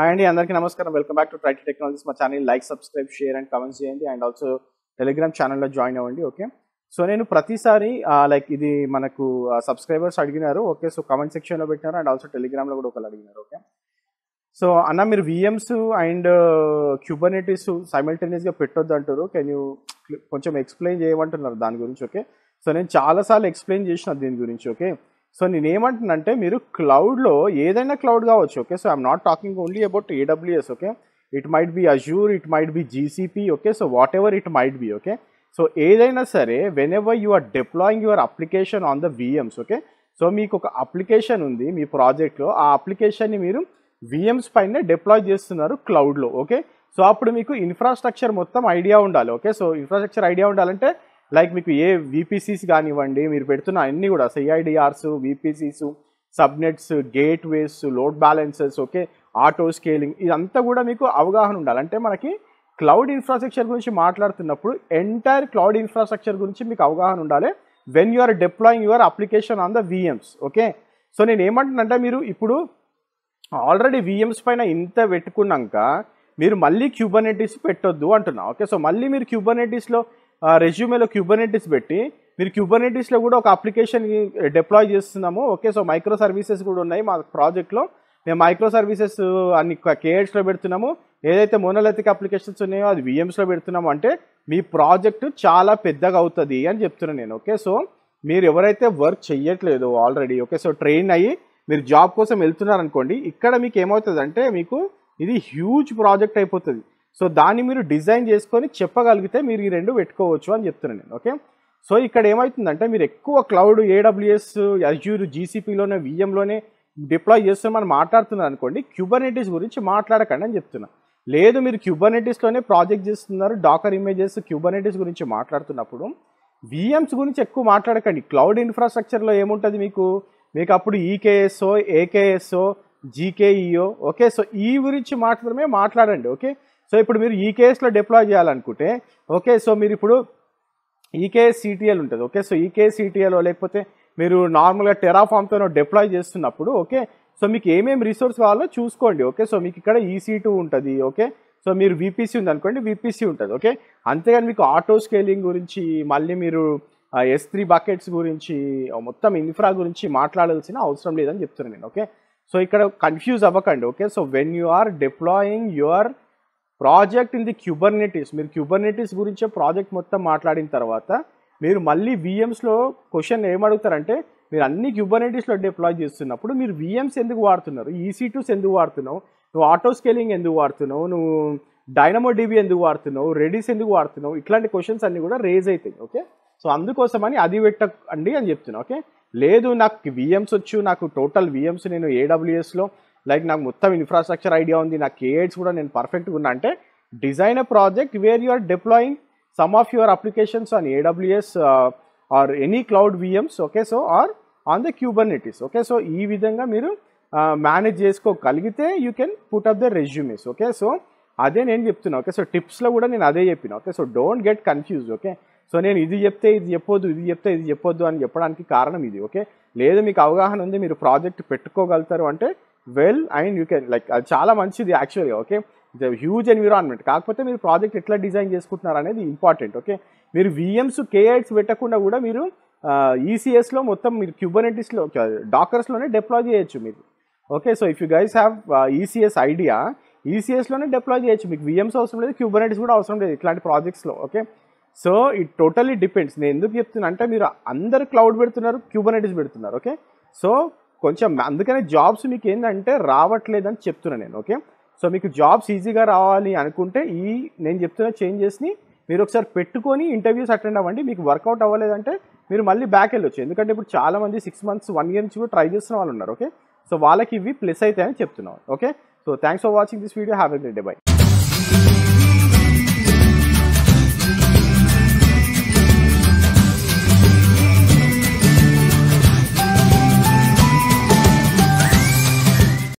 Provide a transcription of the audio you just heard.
hi అండి అందరికీ నమస్కారం వెల్కమ్ బ్యాక్ టు ట్రైటీ టెక్నాలజీస్ మా channel like subscribe share and comments చేయండి అండ్ ఆల్సో టెలిగ్రామ్ ఛానల్లో జాయిన్ అవ్వండి ఓకే సో నేను ప్రతిసారి లైక్ ఇది మనకు సబ్స్క్రైబర్స్ అడిగినారు ఓకే సో కమెంట్ సెక్షన్లో పెట్టినారు అండ్ ఆల్సో టెలిగ్రామ్లో కూడా ఒకళ్ళు అడిగినారు ఓకే సో అన్న మీరు విఎమ్స్ అండ్ క్యూబర్నెటీస్ సైమల్టేనియస్గా పెట్టొద్దు అంటారు కెన్ యూ కొంచెం ఎక్స్ప్లెయిన్ చేయమంటున్నారు దాని గురించి ఓకే సో నేను చాలాసార్లు ఎక్స్ప్లెయిన్ చేసిన దీని గురించి ఓకే సో నేను ఏమంటున్నానంటే మీరు క్లౌడ్లో ఏదైనా క్లౌడ్ కావచ్చు okay so I'm not talking only about AWS okay it might be Azure it might be GCP okay so whatever it might be okay so ఏదైనా సరే whenever you are deploying your application on the VMs okay so మీకు ఒక application ఉంది మీ ప్రాజెక్ట్లో ఆ అప్లికేషన్ని మీరు VMs పైన deploy చేస్తున్నారు క్లౌడ్లో ఓకే సో అప్పుడు మీకు ఇన్ఫ్రాస్ట్రక్చర్ మొత్తం ఐడియా ఉండాలి ఓకే సో ఇన్ఫ్రాస్ట్రక్చర్ ఐడియా ఉండాలంటే లైక్ మీకు ఏ విపిసిస్ కానివ్వండి మీరు పెడుతున్న అన్నీ కూడా CIDRs VPCs subnets gateways load balancers okay auto scaling ఇదంతా కూడా మీకు అవగాహన ఉండాలి అంటే మనకి క్లౌడ్ ఇన్ఫ్రాస్ట్రక్చర్ గురించి మాట్లాడుతున్నప్పుడు ఎంటైర్ క్లౌడ్ ఇన్ఫ్రాస్ట్రక్చర్ గురించి మీకు అవగాహన ఉండాలి when you are deploying your application on the VMs okay so నేను ఏమంటున్నానంటే మీరు ఇప్పుడు ఆల్రెడీ విఎమ్స్ పైన ఇంత పెట్టుకున్నాక మీరు మళ్ళీ క్యూబనెటీస్ పెట్టొద్దు అంటున్నా ఓకే సో మళ్ళీ మీరు క్యూబనెటీస్లో రెజ్యూమేలో క్యూబర్నెటిస్ పెట్టి మీరు క్యూబర్నెటిస్లో కూడా ఒక అప్లికేషన్ డిప్లాయ్ చేస్తున్నాము ఓకే సో మైక్రో సర్వీసెస్ కూడా ఉన్నాయి మా ప్రాజెక్ట్లో మేము మైక్రో సర్వీసెస్ అన్ని కేఎడ్స్లో పెడుతున్నాము ఏదైతే మోనోలిథిక్ అప్లికేషన్స్ ఉన్నాయో అది విఎమ్స్లో పెడుతున్నాము అంటే మీ ప్రాజెక్ట్ చాలా పెద్దగా అవుతుంది అని చెప్తున్నాను నేను ఓకే సో మీరు ఎవరైతే వర్క్ చెయ్యట్లేదు ఆల్రెడీ ఓకే సో ట్రైన్ అయ్యి మీరు జాబ్ కోసం వెళ్తున్నారనుకోండి ఇక్కడ మీకు ఏమవుతుంది అంటే మీకు ఇది హ్యూజ్ ప్రాజెక్ట్ అయిపోతుంది సో దాన్ని మీరు డిజైన్ చేసుకొని చెప్పగలిగితే మీరు ఈ రెండు పెట్టుకోవచ్చు అని చెప్తున్నాను నేను ఓకే సో ఇక్కడ ఏమవుతుందంటే మీరు ఎక్కువ క్లౌడ్ ఏడబ్ల్యూఎస్ అజ్యూర్ జీసీపీలోనే విఎంలోనే డిప్లాయ్ చేస్తూ మనం మాట్లాడుతున్నాం అనుకోండి క్యూబర్నెటీస్ గురించి మాట్లాడకండి అని చెప్తున్నా లేదు మీరు క్యూబర్నెటీస్లోనే ప్రాజెక్ట్ చేస్తున్నారు డాకర్ ఇమేజెస్ క్యూబర్నెటీస్ గురించి మాట్లాడుతున్నప్పుడు విఎమ్స్ గురించి ఎక్కువ మాట్లాడకండి క్లౌడ్ ఇన్ఫ్రాస్ట్రక్చర్లో ఏముంటుంది మీకు మీకు అప్పుడు ఈకేఎస్ఓ ఏకేఎస్ఓ జీకేఈఓ ఓకే సో ఈ గురించి మాత్రమే మాట్లాడండి ఓకే సో ఇప్పుడు మీరు ఈ కేసులో డిప్లాయ్ చేయాలనుకుంటే ఓకే సో మీరు ఇప్పుడు ఈకేఎస్ సిటిఎల్ ఉంటుంది ఓకే సో ఈకేఎస్ సిటిఎల్ లేకపోతే మీరు నార్మల్గా టెరాఫామ్తో డిప్లాయ్ చేస్తున్నప్పుడు ఓకే సో మీకు ఏమేమి రిసోర్స్ కావాలో చూసుకోండి ఓకే సో మీకు ఇక్కడ ఈసీ e టూ ఉంటుంది ఓకే సో మీరు విపిసి ఉంది అనుకోండి విపిసి ఉంటుంది ఓకే అంతేగాని మీకు ఆటో స్కేలింగ్ గురించి మళ్ళీ మీరు ఎస్ త్రీ బకెట్స్ గురించి మొత్తం ఇన్ఫ్రా గురించి మాట్లాడాల్సిన అవసరం లేదని చెప్తున్నాను నేను ఓకే సో ఇక్కడ కన్ఫ్యూజ్ అవ్వకండి okay so when you are deploying your project in the Kubernetes మీరు క్యూబర్నెటీస్ గురించే ప్రాజెక్ట్ మొత్తం మాట్లాడిన తర్వాత మీరు మళ్ళీ విఎమ్స్లో క్వశ్చన్ ఏమడుగుతారంటే మీరు అన్ని క్యూబర్నెటీస్లో డిప్లాయ్ చేస్తున్నప్పుడు మీరు విఎమ్స్ ఎందుకు వాడుతున్నారు ఈసీ e టూస్ ఎందుకు వాడుతున్నావు నువ్వు ఆటో స్కేలింగ్ ఎందుకు వాడుతున్నావు నువ్వు డైనమో డీబీ ఎందుకు వాడుతున్నావు రెడీస్ ఎందుకు వాడుతున్నావు ఇట్లాంటి క్వశ్చన్స్ అన్నీ కూడా రేజ్ అవుతాయి ఓకే సో అందుకోసమని అది పెట్టకండి అని చెప్తున్నా ఓకే లేదు నాకు విఎమ్స్ వచ్చు నాకు టోటల్ విఎమ్స్ నేను ఏడబ్ల్యూఎస్లో లైక్ నాకు మొత్తం ఇన్ఫ్రాస్ట్రక్చర్ ఐడియా ఉంది నా కేఎడ్స్ కూడా నేను పర్ఫెక్ట్గా ఉన్నా అంటే design a project where you're deploying some of your applications on AWS or any cloud VMs okay so or on the Kubernetes okay so ఈ విధంగా మీరు మేనేజ్ uh, చేసుకోగలిగితే you can put up the resumes okay so అదే నేను చెప్తున్నా okay so టిప్స్లో కూడా నేను అదే చెప్పిన okay so don't get confuse okay so నేను ఇది చెప్తే ఇది చెప్పొద్దు ఇది చెప్తే ఇది చెప్పొద్దు అని చెప్పడానికి కారణం ఇది ఓకే లేదు మీకు అవగాహన ఉంది మీరు ప్రాజెక్ట్ పెట్టుకోగలుగుతారు అంటే well and you can like అది చాలా మంచిది యాక్చువల్గా ఓకే ద హ్యూజ్ ఎన్విరాన్మెంట్ కాకపోతే మీరు ప్రాజెక్ట్ ఎట్లా డిజైన్ చేసుకుంటున్నారు అనేది ఇంపార్టెంట్ ఓకే మీరు విఎమ్స్ కేఎడ్స్ పెట్టకుండా కూడా మీరు ఈసీఎస్లో e మొత్తం మీరు క్యూబనెటిస్లో డాకర్స్లోనే డిప్లాయ్ చేయొచ్చు మీరు okay so if you guys have ECS idea ఈసీఎస్లోనే డిప్లాయ్ చేయొచ్చు మీకు విఎమ్స్ e e అవసరం లేదు క్యూబనెటిస్ కూడా అవసరం లేదు ఇట్లాంటి ప్రాజెక్ట్స్లో okay so it totally depends నేను ఎందుకు చెప్తున్నా అంటే మీరు అందరు క్లౌడ్ పెడుతున్నారు క్యూబనెటిస్ పెడుతున్నారు ఓకే సో కొంచెం అందుకనే జాబ్స్ మీకు ఏంటంటే రావట్లేదని చెప్తున్నాను నేను ఓకే సో మీకు జాబ్స్ ఈజీగా రావాలి అనుకుంటే ఈ నేను చెప్తున్న చేంజెస్ని మీరు ఒకసారి పెట్టుకొని ఇంటర్వ్యూస్ అటెండ్ అవ్వండి మీకు వర్కౌట్ అవ్వలేదంటే మీరు మళ్ళీ బ్యాక్ వెళ్ళొచ్చు ఎందుకంటే ఇప్పుడు చాలామంది సిక్స్ మంత్స్ వన్ ఇయర్ నుంచి కూడా ట్రై చేస్తున్న వాళ్ళు ఉన్నారు ఓకే సో వాళ్ళకి ఇవి ప్లస్ అవుతాయని చెప్తున్నాను okay so thanks for watching this video have a great day by